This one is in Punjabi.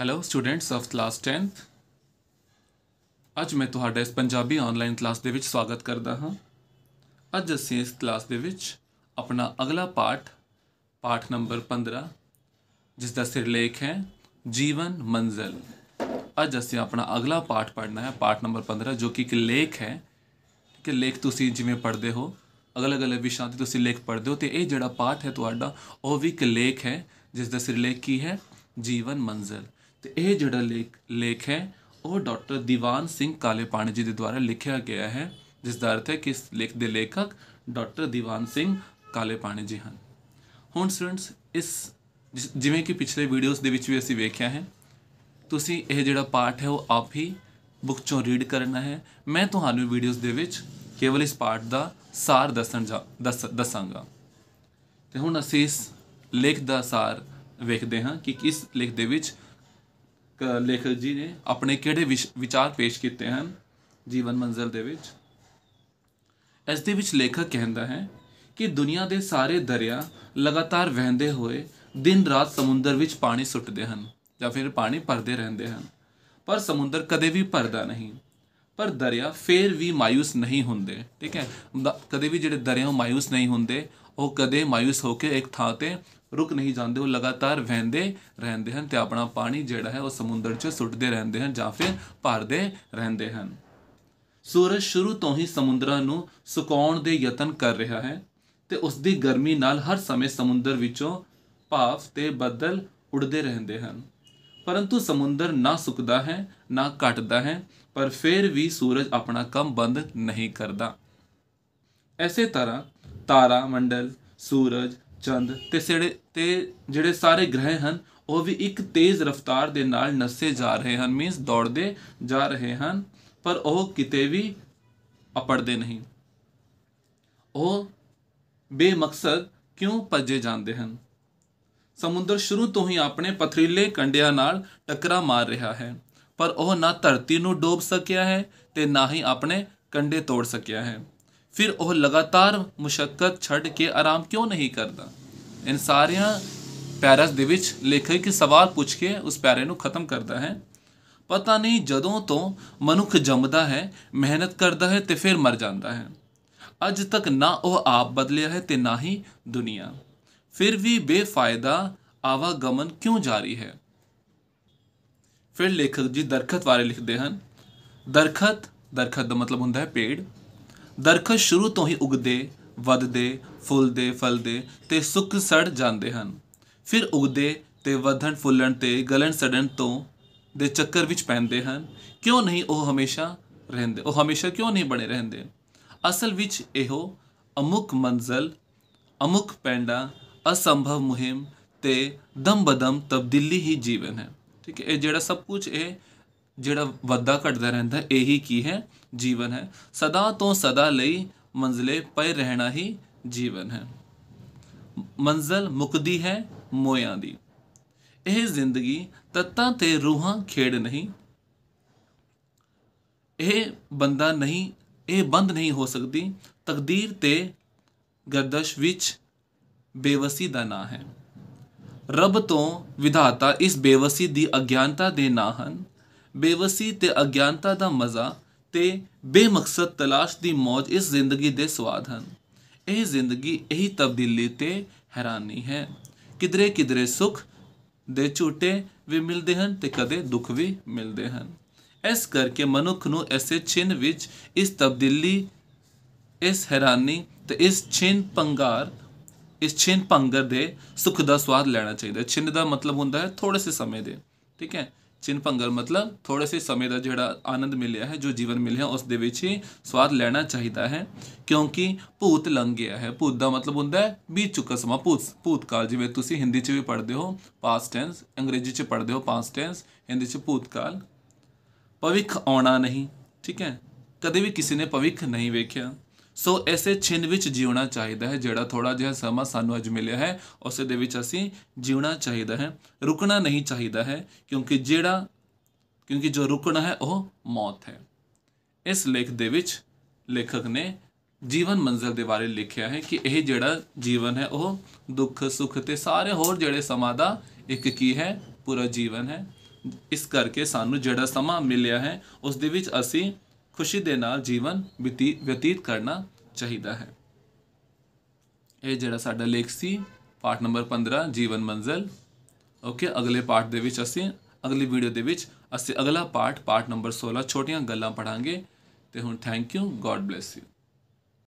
hello students of class 10th ਅੱਜ ਮੈਂ ਤੁਹਾਡਾ ਇਸ ਪੰਜਾਬੀ ਆਨਲਾਈਨ ਕਲਾਸ ਦੇ ਵਿੱਚ ਸਵਾਗਤ ਕਰਦਾ ਹਾਂ ਅੱਜ ਅਸੀਂ ਇਸ ਕਲਾਸ ਦੇ ਵਿੱਚ ਆਪਣਾ ਅਗਲਾ ਪਾਠ ਪਾਠ ਨੰਬਰ 15 ਜਿਸ ਦਾ ਸਿਰਲੇਖ ਹੈ ਜੀਵਨ ਮੰਜ਼ਲ ਅੱਜ ਅਸੀਂ ਆਪਣਾ ਅਗਲਾ ਪਾਠ ਪੜ੍ਹਨਾ ਹੈ ਪਾਠ ਨੰਬਰ 15 ਜੋ ਕਿ ਇੱਕ ਲੇਖ ਹੈ ਕਿ ਲੇਖ ਤੁਸੀਂ ਜਿਵੇਂ ਪੜ੍ਹਦੇ ਹੋ ਅਲੱਗ-ਅਲੱਗ ਵਿਸ਼ਾਂ ਤੇ ਤੁਸੀਂ ਲੇਖ ਪੜ੍ਹਦੇ ਹੋ ਤੇ ਇਹ ਜਿਹੜਾ ਪਾਠ ਹੈ ਤੁਹਾਡਾ ਉਹ ਵੀ ਇੱਕ ਲੇਖ ਹੈ ਜਿਸ ਦਾ ਸਿਰਲੇਖ ਕੀ ਹੈ ਜੀਵਨ ਮੰਜ਼ਲ ਤੇ ਇਹ ਜਿਹੜਾ ਲੇਖ ਲੇਖ ਹੈ ਉਹ ਡਾਕਟਰ ਦੀਵਾਨ ਸਿੰਘ ਕਾਲੇਪਾਣੀ ਜੀ ਦੇ ਦੁਆਰਾ ਲਿਖਿਆ ਗਿਆ ਹੈ ਜਿਸ ਦਾ ਅਰਥ ਹੈ ਕਿ ਇਸ ਲੇਖ ਦੇ ਲੇਖਕ ਡਾਕਟਰ ਦੀਵਾਨ ਸਿੰਘ ਕਾਲੇਪਾਣੀ ਜੀ ਹਨ ਹੁਣ ਸਟੂਡੈਂਟਸ ਇਸ ਜਿਵੇਂ ਕਿ ਪਿਛਲੇ ਵੀਡੀਓਜ਼ ਦੇ ਵਿੱਚ ਵੀ ਅਸੀਂ ਵੇਖਿਆ ਹੈ ਤੁਸੀਂ ਇਹ ਜਿਹੜਾ ਪਾਠ ਹੈ ਉਹ ਆਪ ਹੀ ਬੁੱਕ ਚੋਂ ਰੀਡ ਕਰਨਾ ਹੈ ਮੈਂ ਤੁਹਾਨੂੰ ਵੀਡੀਓਜ਼ ਦੇ ਵਿੱਚ ਕੇਵਲ ਇਸ ਪਾਠ ਦਾ ਸਾਰ ਦੱਸਣ ਦੱਸਾਂਗਾ ਤੇ ਹੁਣ ਅਸੀਂ ਇਸ ਲੇਖ ਦਾ ਸਾਰ ਵੇਖਦੇ ਹਾਂ ਕਿ ਕਿਸ ਲੇਖ ਦੇ ਵਿੱਚ ਲੇਖਕ ਜੀ ਨੇ ਆਪਣੇ ਕਿਹੜੇ ਵਿਚਾਰ ਪੇਸ਼ ਕੀਤੇ ਹਨ ਜੀਵਨ ਮੰਜ਼ਲ ਦੇ ਵਿੱਚ ਇਸ ਦੇ ਵਿੱਚ ਲੇਖਕ ਕਹਿੰਦਾ ਹੈ ਕਿ ਦੁਨੀਆ ਦੇ ਸਾਰੇ ਦਰਿਆ ਲਗਾਤਾਰ ਵਹਿੰਦੇ ਹੋਏ ਦਿਨ ਰਾਤ ਸਮੁੰਦਰ ਵਿੱਚ ਪਾਣੀ ਸੁੱਟਦੇ ਹਨ ਜਾਂ ਫਿਰ ਪਾਣੀ ਭਰਦੇ ਰਹਿੰਦੇ ਹਨ ਪਰ ਸਮੁੰਦਰ ਕਦੇ ਵੀ ਭਰਦਾ ਨਹੀਂ ਪਰ ਦਰਿਆ ਫੇਰ ਵੀ ਮਾਇੂਸ ਨਹੀਂ ਹੁੰਦੇ ਠੀਕ ਹੈ ਕਦੇ ਵੀ ਜਿਹੜੇ ਦਰਿਆ ਮਾਇੂਸ ਨਹੀਂ ਹੁੰਦੇ ਉਹ ਕਦੇ ਮਾਇੂਸ ਹੋ ਕੇ ਇੱਕ ਥਾਂ ਤੇ ਰੁਕ ਨਹੀਂ ਜਾਂਦੇ ਉਹ ਲਗਾਤਾਰ ਵਹਿੰਦੇ ਰਹਿੰਦੇ ਹਨ ਤੇ ਆਪਣਾ ਪਾਣੀ ਜਿਹੜਾ ਹੈ ਉਹ ਸਮੁੰਦਰ 'ਚ ਸੁੱਟਦੇ ਰਹਿੰਦੇ ਹਨ ਜਾਂ ਫਿਰ ਭਰਦੇ ਰਹਿੰਦੇ ਹਨ ਸੂਰਜ ਸ਼ੁਰੂ ਤੋਂ ਹੀ ਸਮੁੰਦਰਾਂ ਨੂੰ ਸੁਕਾਉਣ ਦੇ ਯਤਨ ਕਰ ਰਿਹਾ ਹੈ ਤੇ ਉਸ ਦੀ ਗਰਮੀ ਨਾਲ ਹਰ ਸਮੇਂ ਸਮੁੰਦਰ ਵਿੱਚੋਂ ਭਾਫ ਤੇ ਬੱਦਲ ਉੱਡਦੇ ਰਹਿੰਦੇ ਹਨ ਪਰੰਤੂ ਸਮੁੰਦਰ ਨਾ ਸੁੱਕਦਾ ਹੈ ਨਾ ਘਟਦਾ ਹੈ ਪਰ ਫਿਰ ਵੀ ਸੂਰਜ ਆਪਣਾ ਕੰਮ ਬੰਦ ਨਹੀਂ ਕਰਦਾ ਐਸੇ ਤਰ੍ਹਾਂ ਤਾਰਾ ਮੰਡਲ ਸੂਰਜ ਚੰਦ ਤੇ ਸਿਹੜੇ ਤੇ ਜਿਹੜੇ ਸਾਰੇ ਗ੍ਰਹਿ ਹਨ ਉਹ ਵੀ ਇੱਕ ਤੇਜ਼ ਰਫ਼ਤਾਰ ਦੇ ਨਾਲ ਨਸੇ ਜਾ ਰਹੇ ਹਨ ਮੀਨਸ ਦੌੜਦੇ ਜਾ ਰਹੇ ਹਨ ਪਰ ਉਹ ਕਿਤੇ ਵੀ ਅਪੜਦੇ ਨਹੀਂ ਉਹ ਬੇਮਕਸਦ ਕਿਉਂ ਪੱਜੇ ਜਾਂਦੇ ਹਨ ਸਮੁੰਦਰ ਸ਼ੁਰੂ ਤੋਂ ਹੀ ਆਪਣੇ ਪਥਰੀਲੇ ਕੰਡਿਆਂ ਨਾਲ ਟਕਰਾ ਮਾਰ ਰਿਹਾ ਹੈ ਪਰ ਉਹ ਨਾ ਧਰਤੀ ਨੂੰ ਡੋਬ ਸਕਿਆ ਹੈ ਤੇ ਨਾ ਹੀ ਆਪਣੇ ਕੰਡੇ ਤੋੜ ਸਕਿਆ ਹੈ ਫਿਰ ਉਹ ਲਗਾਤਾਰ ਮੁਸ਼ਕਲ ਛੱਡ ਕੇ ਆਰਾਮ ਕਿਉਂ ਨਹੀਂ ਕਰਦਾ ਇਨ ਸਾਰਿਆਂ ਪੈਰਸ ਦੇ ਵਿੱਚ ਲੇਖਕ ਕੀ ਸਵਾਲ ਪੁੱਛ ਕੇ ਉਸ ਪੈਰੇ ਨੂੰ ਖਤਮ ਕਰਦਾ ਹੈ ਪਤਾ ਨਹੀਂ ਜਦੋਂ ਤੋਂ ਮਨੁੱਖ ਜੰਮਦਾ ਹੈ ਮਿਹਨਤ ਕਰਦਾ ਹੈ ਤੇ ਫਿਰ ਮਰ ਜਾਂਦਾ ਹੈ ਅੱਜ ਤੱਕ ਨਾ ਉਹ ਆਪ ਬਦਲਿਆ ਹੈ ਤੇ ਨਾ ਹੀ ਦੁਨੀਆ ਫਿਰ ਵੀ ਬੇਫਾਇਦਾ ਆਵਾਗਮਨ ਕਿਉਂ ਜਾਰੀ ਹੈ ਫਿਰ ਲੇਖਕ ਜੀ ਦਰਖਤ ਬਾਰੇ ਲਿਖਦੇ ਹਨ ਦਰਖਤ ਦਰਖਤ ਦਾ ਮਤਲਬ ਹੁੰਦਾ ਹੈ ਪੇੜ ਦਰਖਤ ਸ਼ੁਰੂ ਤੋਂ ਹੀ ਉਗਦੇ ਵਧਦੇ ਫੁੱਲਦੇ ਫਲਦੇ ਤੇ ਸੁੱਕ ਸੜ ਜਾਂਦੇ ਹਨ ਫਿਰ ਉਗਦੇ ਤੇ ਵਧਣ ਫੁੱਲਣ ਤੇ ਗਲਣ ਸੜਨ ਤੋਂ ਦੇ ਚੱਕਰ ਵਿੱਚ ਪੈਂਦੇ ਹਨ ਕਿਉਂ ਨਹੀਂ ਉਹ ਹਮੇਸ਼ਾ ਰਹਿੰਦੇ ਉਹ ਹਮੇਸ਼ਾ ਕਿਉਂ ਨਹੀਂ ਬਣੇ ਰਹਿੰਦੇ ਅਸਲ ਵਿੱਚ ਇਹੋ ਅਮੁਕ ਮੰਜ਼ਲ ਅਮੁਕ ਪੈਂਡਾ ਅਸੰਭਵ ਮੁਹਿੰਮ ਤੇ ਦਮ ਬਦਮ ਤਬਦੀਲੀ ਹੀ ਜੀਵਨ ਹੈ ਠੀਕ ਹੈ ਇਹ ਜਿਹੜਾ ਸਭ ਕੁਝ ਇਹ ਜਿਹੜਾ ਵੱਧਾ ਘਟਦਾ ਰਹਿੰਦਾ ਇਹੀ ਕੀ ਹੈ ਜੀਵਨ ਹੈ ਸਦਾ ਤੋਂ ਸਦਾ ਲਈ ਮੰਜ਼ਲੇ ਪਏ ਰਹਿਣਾ ਹੀ ਜੀਵਨ ਹੈ ਮੰਜ਼ਲ ਮੁਕਦੀ ਹੈ ਮੋਇਆਂ ਦੀ ਇਹ ਜ਼ਿੰਦਗੀ ਤਤਾਂ ਤੇ ਰੂਹਾਂ ਖੇਡ ਨਹੀਂ ਇਹ ਬੰਦਾ ਨਹੀਂ ਇਹ ਬੰਦ ਨਹੀਂ ਹੋ ਸਕਦੀ ਤਕਦੀਰ ਤੇ ਗਰਦਸ਼ ਵਿੱਚ ਬੇਵਸੀ ਦਾ ਨਾਂ ਹੈ ਰੱਬ ਤੋਂ ਵਿਧਾਤਾ ਇਸ ਬੇਵਸੀ ਦੀ ਅਗਿਆਨਤਾ ਦੇ ਨਾਂ ਹਨ ਬੇਵਸੀ ਤੇ ਅਗਿਆਨਤਾ ਦਾ ਮਜ਼ਾ ਤੇ ਬੇਮਕਸਦ ਤਲਾਸ਼ ਦੀ ਮੌਜ ਇਸ ਜ਼ਿੰਦਗੀ ਦੇ ਸਵਾਦ ਹਨ ਇਹ ਜ਼ਿੰਦਗੀ ਇਹੀ ਤਬਦੀਲੀ ਤੇ ਹੈਰਾਨੀ ਹੈ ਕਿਦਰੇ ਕਿਦਰੇ ਸੁਖ ਦੇ ਝੂਟੇ ਵੀ ਮਿਲਦੇ ਹਨ ਤੇ ਕਦੇ ਦੁੱਖ ਵੀ ਮਿਲਦੇ ਹਨ ਇਸ ਕਰਕੇ ਮਨੁੱਖ ਨੂੰ ਐਸੇ ਛਿਨ ਵਿੱਚ ਇਸ ਤਬਦੀਲੀ ਇਸ ਹੈਰਾਨੀ ਤੇ ਇਸ ਛਿਨ ਪੰਗਾਰ ਇਸ ਛਿਨ ਪੰਗਰ ਦੇ ਸੁਖ ਦਾ ਸਵਾਦ ਲੈਣਾ ਚਾਹੀਦਾ ਛਿਨ ਦਾ ਮਤਲਬ ਹੁੰਦਾ ਹੈ ਥੋੜੇ ਸੇ ਸਮੇਂ ਦੇ ਠੀਕ ਹੈ ਚਿੰਨ ਭੰਗਰ ਮਤਲਬ ਥੋੜੇ ਸੇ ਸਮੇਂ ਦਾ ਜਿਹੜਾ ਆਨੰਦ ਮਿਲਿਆ ਹੈ ਜੋ ਜੀਵਨ ਮਿਲਿਆ ਉਸ ਦੇ ਵਿੱਚ ਹੀ ਸਵਾਦ ਲੈਣਾ ਚਾਹੀਦਾ ਹੈ ਕਿਉਂਕਿ ਭੂਤ ਲੰਘ ਗਿਆ ਹੈ ਭੂਤ ਦਾ ਮਤਲਬ ਹੁੰਦਾ ਹੈ ਬੀਤ ਚੁੱਕਾ ਸਮਾਂ ਭੂਤ ਭੂਤ ਕਾਲ ਜਿਵੇਂ ਤੁਸੀਂ ਹਿੰਦੀ 'ਚ ਵੀ ਪੜ੍ਹਦੇ ਹੋ ਪਾਸਟ ਟੈਂਸ ਅੰਗਰੇਜ਼ੀ 'ਚ ਪੜ੍ਹਦੇ ਹੋ ਪਾਸਟ ਟੈਂਸ ਹਿੰਦੀ 'ਚ ਭੂਤ ਕਾਲ ਭਵਿੱਖ ਆਉਣਾ ਨਹੀਂ ਠੀਕ ਹੈ ਕਦੇ ਵੀ ਕਿਸੇ ਨੇ ਭਵਿੱਖ ਨਹੀਂ ਵੇਖਿਆ ਸੋ ਐਸੇ ਛਿੰਨ ਵਿੱਚ ਜੀਉਣਾ ਚਾਹੀਦਾ ਹੈ ਜਿਹੜਾ ਥੋੜਾ ਜਿਹਾ ਸਮਾਂ ਸਾਨੂੰ ਅੱਜ ਮਿਲਿਆ ਹੈ ਉਸੇ ਦੇ ਵਿੱਚ ਅਸੀਂ ਜੀਉਣਾ ਚਾਹੀਦਾ ਹੈ ਰੁਕਣਾ ਨਹੀਂ ਚਾਹੀਦਾ ਹੈ ਕਿਉਂਕਿ ਜਿਹੜਾ ਕਿਉਂਕਿ ਜੋ ਰੁਕਣਾ ਹੈ ਉਹ ਮੌਤ ਹੈ ਇਸ ਲੇਖ ਦੇ ਵਿੱਚ ਲੇਖਕ ਨੇ ਜੀਵਨ ਮੰਜ਼ਲ ਦੇ ਬਾਰੇ ਲਿਖਿਆ ਹੈ ਕਿ ਇਹ ਜਿਹੜਾ ਜੀਵਨ ਹੈ ਉਹ ਦੁੱਖ ਸੁੱਖ ਤੇ ਸਾਰੇ ਹੋਰ ਜਿਹੜੇ ਸਮਾਂ ਦਾ ਇੱਕ ਕੀ ਹੈ ਪੂਰਾ ਜੀਵਨ ਹੈ ਇਸ ਕਰਕੇ ਸਾਨੂੰ ਜਿਹੜਾ ਸਮਾਂ ਮਿਲਿਆ ਹੈ ਉਸ ਦੇ ਵਿੱਚ ਅਸੀਂ ਖੁਸ਼ੀ ਦੇ ਨਾਲ ਜੀਵਨ ਬਤੀਤ ਕਰਨਾ ਚਾਹੀਦਾ ਹੈ ਇਹ ਜਿਹੜਾ ਸਾਡਾ ਲੇਖ ਸੀ ਪਾਠ ਨੰਬਰ 15 ਜੀਵਨ ਮੰਜ਼ਲ ਓਕੇ ਅਗਲੇ ਪਾਠ ਦੇ ਵਿੱਚ ਅਸੀਂ ਅਗਲੀ ਵੀਡੀਓ ਦੇ ਵਿੱਚ ਅਸੀਂ ਅਗਲਾ ਪਾਠ ਪਾਠ ਨੰਬਰ 16 ਛੋਟੀਆਂ ਗੱਲਾਂ ਪੜਾਂਗੇ ਤੇ ਹੁਣ thank you god bless you